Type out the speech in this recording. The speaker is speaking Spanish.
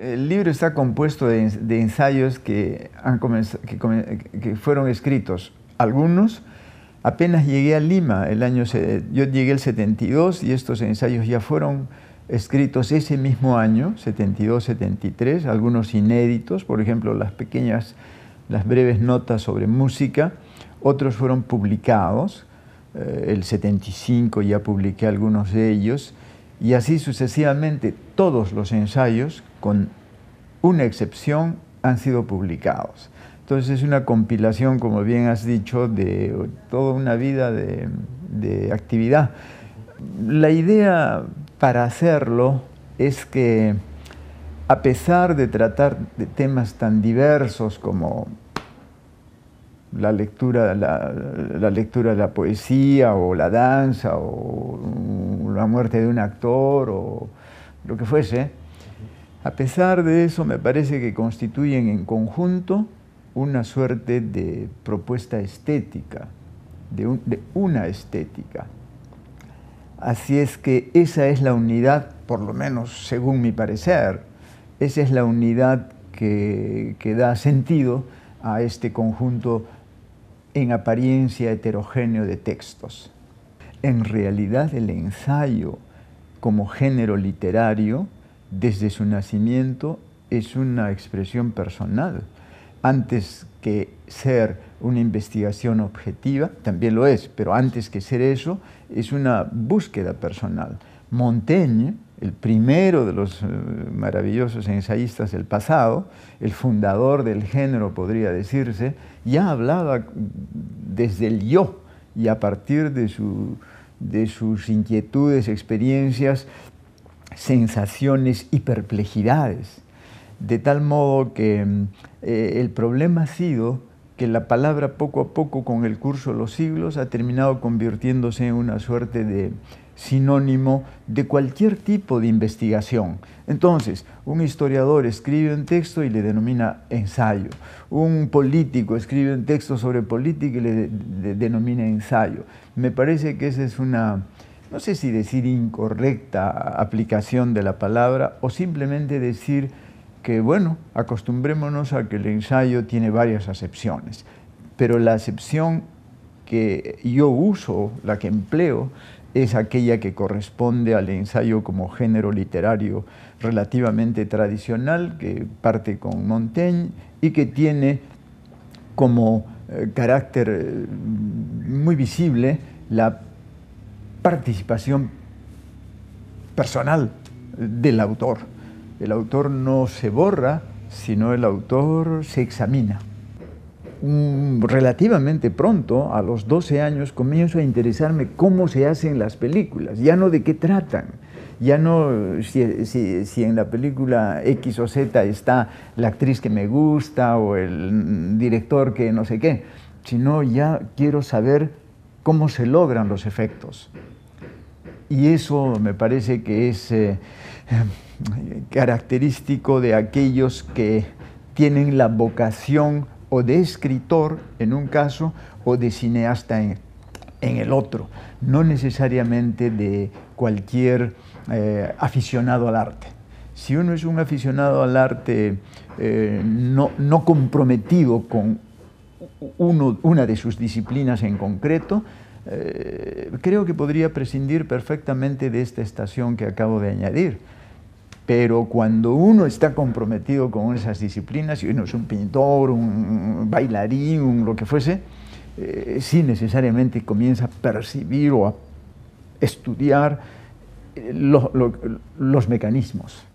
El libro está compuesto de, ensayos que, que, fueron escritos. Algunos, apenas llegué a Lima, el año, yo llegué el 72 y estos ensayos ya fueron escritos ese mismo año, 72-73, algunos inéditos, por ejemplo, las pequeñas, las breves notas sobre música, otros fueron publicados, eh, el 75 ya publiqué algunos de ellos, y así sucesivamente todos los ensayos, con una excepción, han sido publicados. Entonces es una compilación, como bien has dicho, de toda una vida de, actividad. La idea para hacerlo es que a pesar de tratar de temas tan diversos como la lectura, la, la lectura de la poesía o la danza o la muerte de un actor o lo que fuese, a pesar de eso me parece que constituyen en conjunto una suerte de propuesta estética, de, una estética. Así es que esa es la unidad, por lo menos según mi parecer, esa es la unidad que da sentido a este conjunto en apariencia heterogéneo de textos en realidad el ensayo como género literario, desde su nacimiento, es una expresión personal. Antes que ser una investigación objetiva, también lo es, pero antes que ser eso, es una búsqueda personal. Montaigne, el primero de los eh, maravillosos ensayistas del pasado, el fundador del género, podría decirse, ya hablaba desde el yo, y a partir de, de sus inquietudes, experiencias, sensaciones y perplejidades. De tal modo que eh, el problema ha sido que la palabra poco a poco con el curso de los siglos ha terminado convirtiéndose en una suerte de sinónimo de cualquier tipo de investigación. Entonces, un historiador escribe un texto y le denomina ensayo. Un político escribe un texto sobre política y le denomina ensayo. Me parece que esa es una, no sé si decir incorrecta aplicación de la palabra o simplemente decir que, bueno, acostumbrémonos a que el ensayo tiene varias acepciones, pero la acepción que yo uso, la que empleo, es aquella que corresponde al ensayo como género literario relativamente tradicional, que parte con Montaigne y que tiene como eh, carácter eh, muy visible la participación personal del autor. El autor no se borra, sino el autor se examina. Mm, relativamente pronto, a los 12 años, comienzo a interesarme cómo se hacen las películas, ya no de qué tratan, ya no si, en la película X o Z está la actriz que me gusta o el mm, director que no sé qué, sino ya quiero saber cómo se logran los efectos. Y eso me parece que es eh, eh, característico de aquellos que tienen la vocación o de escritor en un caso o de cineasta en, en el otro, no necesariamente de cualquier eh, aficionado al arte. Si uno es un aficionado al arte eh, no, no, comprometido con uno, una de sus disciplinas en concreto, eh, creo que podría prescindir perfectamente de esta estación que acabo de añadir. Pero cuando uno está comprometido con esas disciplinas, y uno es un pintor, un bailarín, lo que fuese, eh, sí necesariamente comienza a percibir o a estudiar eh, los mecanismos.